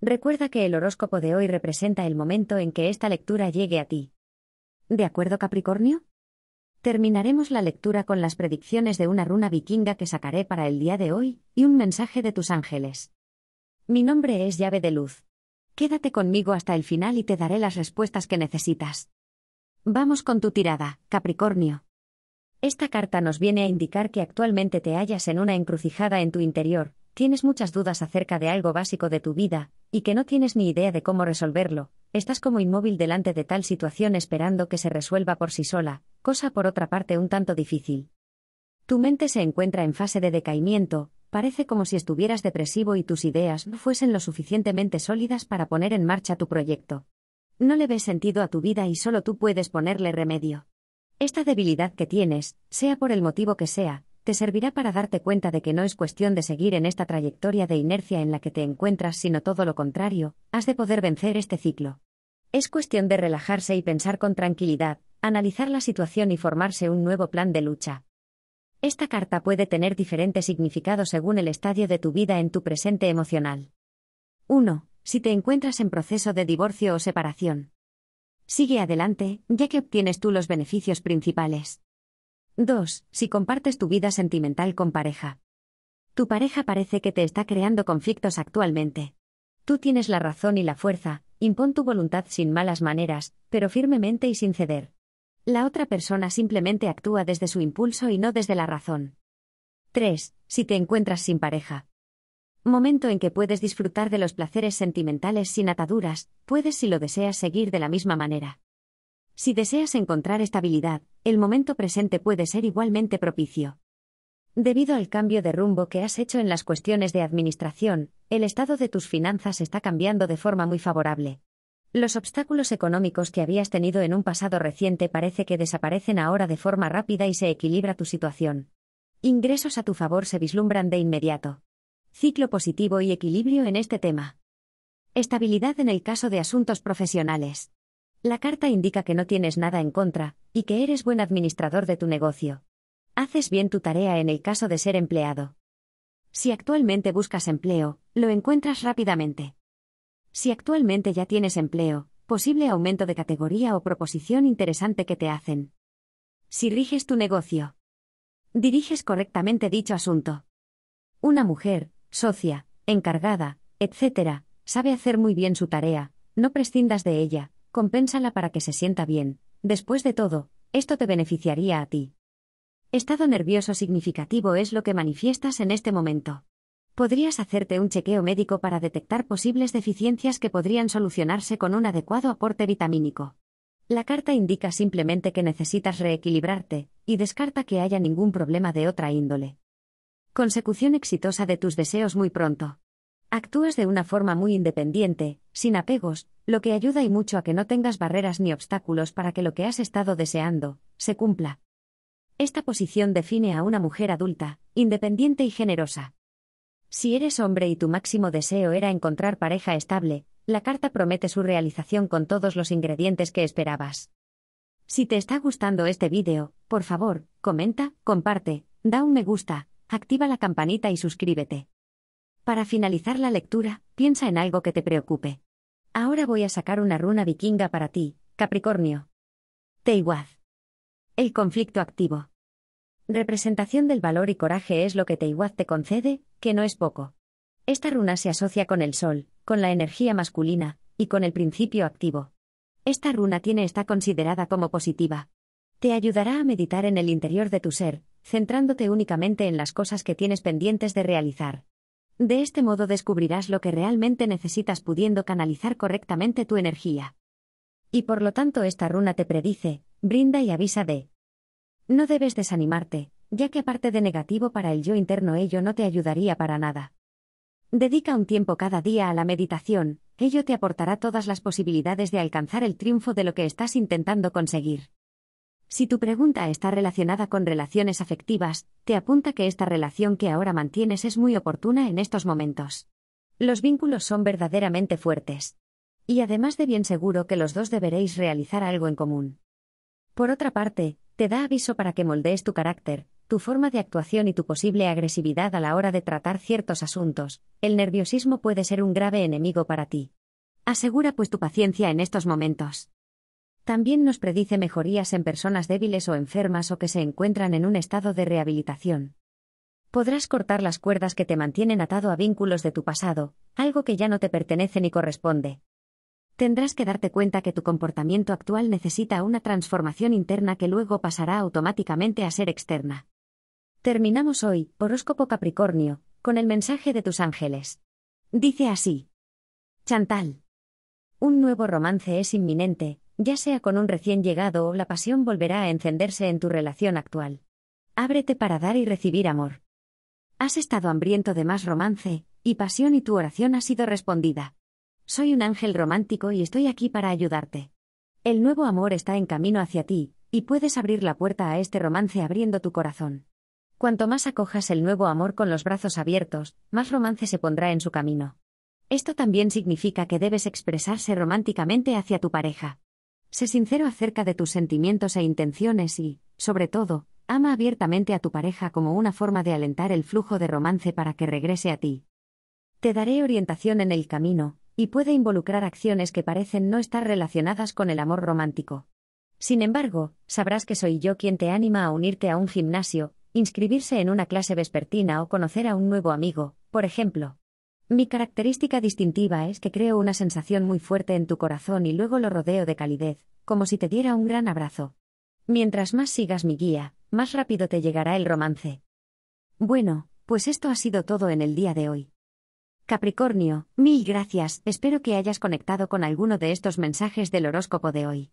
Recuerda que el horóscopo de hoy representa el momento en que esta lectura llegue a ti. ¿De acuerdo, Capricornio? Terminaremos la lectura con las predicciones de una runa vikinga que sacaré para el día de hoy, y un mensaje de tus ángeles. Mi nombre es llave de luz. Quédate conmigo hasta el final y te daré las respuestas que necesitas. Vamos con tu tirada, Capricornio. Esta carta nos viene a indicar que actualmente te hallas en una encrucijada en tu interior, tienes muchas dudas acerca de algo básico de tu vida, y que no tienes ni idea de cómo resolverlo, estás como inmóvil delante de tal situación esperando que se resuelva por sí sola, cosa por otra parte un tanto difícil. Tu mente se encuentra en fase de decaimiento, parece como si estuvieras depresivo y tus ideas no fuesen lo suficientemente sólidas para poner en marcha tu proyecto. No le ves sentido a tu vida y solo tú puedes ponerle remedio. Esta debilidad que tienes, sea por el motivo que sea, te servirá para darte cuenta de que no es cuestión de seguir en esta trayectoria de inercia en la que te encuentras, sino todo lo contrario, has de poder vencer este ciclo. Es cuestión de relajarse y pensar con tranquilidad, analizar la situación y formarse un nuevo plan de lucha. Esta carta puede tener diferentes significados según el estadio de tu vida en tu presente emocional. 1. Si te encuentras en proceso de divorcio o separación. Sigue adelante, ya que obtienes tú los beneficios principales. 2. Si compartes tu vida sentimental con pareja. Tu pareja parece que te está creando conflictos actualmente. Tú tienes la razón y la fuerza, impón tu voluntad sin malas maneras, pero firmemente y sin ceder. La otra persona simplemente actúa desde su impulso y no desde la razón. 3. Si te encuentras sin pareja. Momento en que puedes disfrutar de los placeres sentimentales sin ataduras, puedes si lo deseas seguir de la misma manera. Si deseas encontrar estabilidad, el momento presente puede ser igualmente propicio. Debido al cambio de rumbo que has hecho en las cuestiones de administración, el estado de tus finanzas está cambiando de forma muy favorable. Los obstáculos económicos que habías tenido en un pasado reciente parece que desaparecen ahora de forma rápida y se equilibra tu situación. Ingresos a tu favor se vislumbran de inmediato. Ciclo positivo y equilibrio en este tema. Estabilidad en el caso de asuntos profesionales. La carta indica que no tienes nada en contra, y que eres buen administrador de tu negocio. Haces bien tu tarea en el caso de ser empleado. Si actualmente buscas empleo, lo encuentras rápidamente. Si actualmente ya tienes empleo, posible aumento de categoría o proposición interesante que te hacen. Si riges tu negocio. Diriges correctamente dicho asunto. Una mujer, socia, encargada, etc., sabe hacer muy bien su tarea, no prescindas de ella, compénsala para que se sienta bien. Después de todo, esto te beneficiaría a ti. Estado nervioso significativo es lo que manifiestas en este momento. Podrías hacerte un chequeo médico para detectar posibles deficiencias que podrían solucionarse con un adecuado aporte vitamínico. La carta indica simplemente que necesitas reequilibrarte, y descarta que haya ningún problema de otra índole. Consecución exitosa de tus deseos muy pronto. Actúas de una forma muy independiente, sin apegos, lo que ayuda y mucho a que no tengas barreras ni obstáculos para que lo que has estado deseando, se cumpla. Esta posición define a una mujer adulta, independiente y generosa. Si eres hombre y tu máximo deseo era encontrar pareja estable, la carta promete su realización con todos los ingredientes que esperabas. Si te está gustando este vídeo, por favor, comenta, comparte, da un me gusta, activa la campanita y suscríbete. Para finalizar la lectura, piensa en algo que te preocupe. Ahora voy a sacar una runa vikinga para ti, Capricornio. Teiwaz. El conflicto activo. Representación del valor y coraje es lo que Teiwaz te concede, que no es poco. Esta runa se asocia con el sol, con la energía masculina, y con el principio activo. Esta runa tiene está considerada como positiva. Te ayudará a meditar en el interior de tu ser, centrándote únicamente en las cosas que tienes pendientes de realizar. De este modo descubrirás lo que realmente necesitas pudiendo canalizar correctamente tu energía. Y por lo tanto esta runa te predice, brinda y avisa de. No debes desanimarte, ya que aparte de negativo para el yo interno ello no te ayudaría para nada. Dedica un tiempo cada día a la meditación, ello te aportará todas las posibilidades de alcanzar el triunfo de lo que estás intentando conseguir. Si tu pregunta está relacionada con relaciones afectivas, te apunta que esta relación que ahora mantienes es muy oportuna en estos momentos. Los vínculos son verdaderamente fuertes. Y además de bien seguro que los dos deberéis realizar algo en común. Por otra parte, te da aviso para que moldees tu carácter, tu forma de actuación y tu posible agresividad a la hora de tratar ciertos asuntos. El nerviosismo puede ser un grave enemigo para ti. Asegura pues tu paciencia en estos momentos. También nos predice mejorías en personas débiles o enfermas o que se encuentran en un estado de rehabilitación. Podrás cortar las cuerdas que te mantienen atado a vínculos de tu pasado, algo que ya no te pertenece ni corresponde. Tendrás que darte cuenta que tu comportamiento actual necesita una transformación interna que luego pasará automáticamente a ser externa. Terminamos hoy, horóscopo Capricornio, con el mensaje de tus ángeles. Dice así. Chantal. Un nuevo romance es inminente, ya sea con un recién llegado o la pasión volverá a encenderse en tu relación actual. Ábrete para dar y recibir amor. Has estado hambriento de más romance, y pasión y tu oración ha sido respondida. Soy un ángel romántico y estoy aquí para ayudarte. El nuevo amor está en camino hacia ti, y puedes abrir la puerta a este romance abriendo tu corazón. Cuanto más acojas el nuevo amor con los brazos abiertos, más romance se pondrá en su camino. Esto también significa que debes expresarse románticamente hacia tu pareja. Sé sincero acerca de tus sentimientos e intenciones y, sobre todo, ama abiertamente a tu pareja como una forma de alentar el flujo de romance para que regrese a ti. Te daré orientación en el camino, y puede involucrar acciones que parecen no estar relacionadas con el amor romántico. Sin embargo, sabrás que soy yo quien te anima a unirte a un gimnasio, inscribirse en una clase vespertina o conocer a un nuevo amigo, por ejemplo. Mi característica distintiva es que creo una sensación muy fuerte en tu corazón y luego lo rodeo de calidez, como si te diera un gran abrazo. Mientras más sigas mi guía, más rápido te llegará el romance. Bueno, pues esto ha sido todo en el día de hoy. Capricornio, mil gracias, espero que hayas conectado con alguno de estos mensajes del horóscopo de hoy.